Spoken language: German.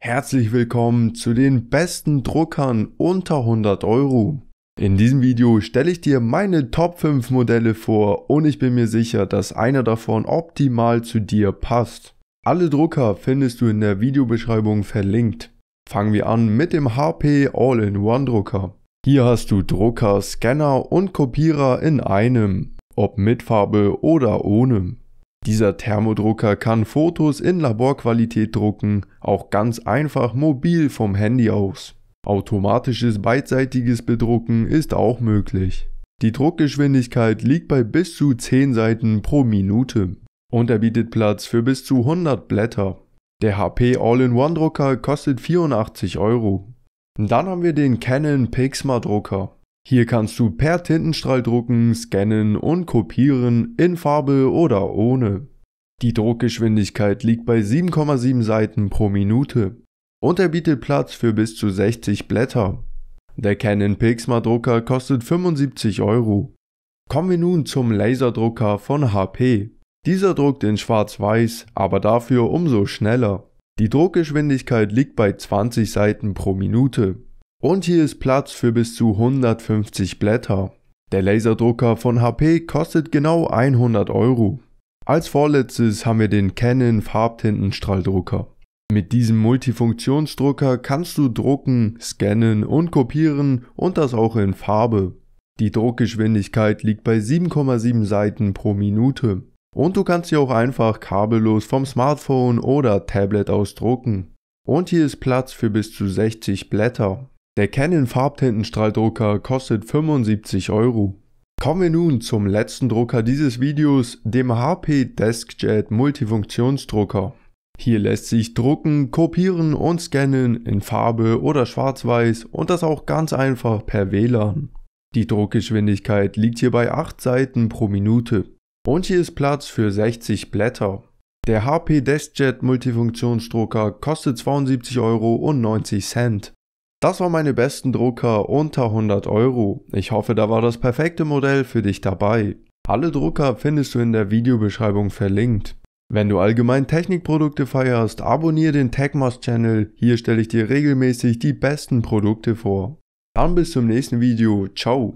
Herzlich willkommen zu den besten Druckern unter 100 Euro. In diesem Video stelle ich dir meine Top 5 Modelle vor und ich bin mir sicher, dass einer davon optimal zu dir passt. Alle Drucker findest du in der Videobeschreibung verlinkt. Fangen wir an mit dem HP All-in-One Drucker. Hier hast du Drucker, Scanner und Kopierer in einem, ob mit Farbe oder ohne. Dieser Thermodrucker kann Fotos in Laborqualität drucken, auch ganz einfach mobil vom Handy aus. Automatisches beidseitiges Bedrucken ist auch möglich. Die Druckgeschwindigkeit liegt bei bis zu 10 Seiten pro Minute und er bietet Platz für bis zu 100 Blätter. Der HP All-in-One Drucker kostet 84 Euro. Dann haben wir den Canon Pixma Drucker. Hier kannst du per Tintenstrahl drucken, scannen und kopieren in Farbe oder ohne. Die Druckgeschwindigkeit liegt bei 7,7 Seiten pro Minute und er bietet Platz für bis zu 60 Blätter. Der Canon Pixma Drucker kostet 75 Euro. Kommen wir nun zum Laserdrucker von HP. Dieser druckt in schwarz-weiß, aber dafür umso schneller. Die Druckgeschwindigkeit liegt bei 20 Seiten pro Minute und hier ist Platz für bis zu 150 Blätter. Der Laserdrucker von HP kostet genau 100 Euro. Als vorletztes haben wir den Canon Farbtintenstrahldrucker. Mit diesem Multifunktionsdrucker kannst du drucken, scannen und kopieren und das auch in Farbe. Die Druckgeschwindigkeit liegt bei 7,7 Seiten pro Minute. Und du kannst sie auch einfach kabellos vom Smartphone oder Tablet aus drucken. Und hier ist Platz für bis zu 60 Blätter. Der Canon Farbtintenstrahldrucker kostet 75 Euro. Kommen wir nun zum letzten Drucker dieses Videos, dem HP DeskJet Multifunktionsdrucker. Hier lässt sich drucken, kopieren und scannen in Farbe oder schwarz-weiß und das auch ganz einfach per WLAN. Die Druckgeschwindigkeit liegt hier bei 8 Seiten pro Minute. Und hier ist Platz für 60 Blätter. Der HP DeskJet Multifunktionsdrucker kostet 72,90 Euro. Das waren meine besten Drucker unter 100 Euro. Ich hoffe, da war das perfekte Modell für dich dabei. Alle Drucker findest du in der Videobeschreibung verlinkt. Wenn du allgemein Technikprodukte feierst, abonniere den TechMas Channel, hier stelle ich dir regelmäßig die besten Produkte vor. Dann bis zum nächsten Video, ciao!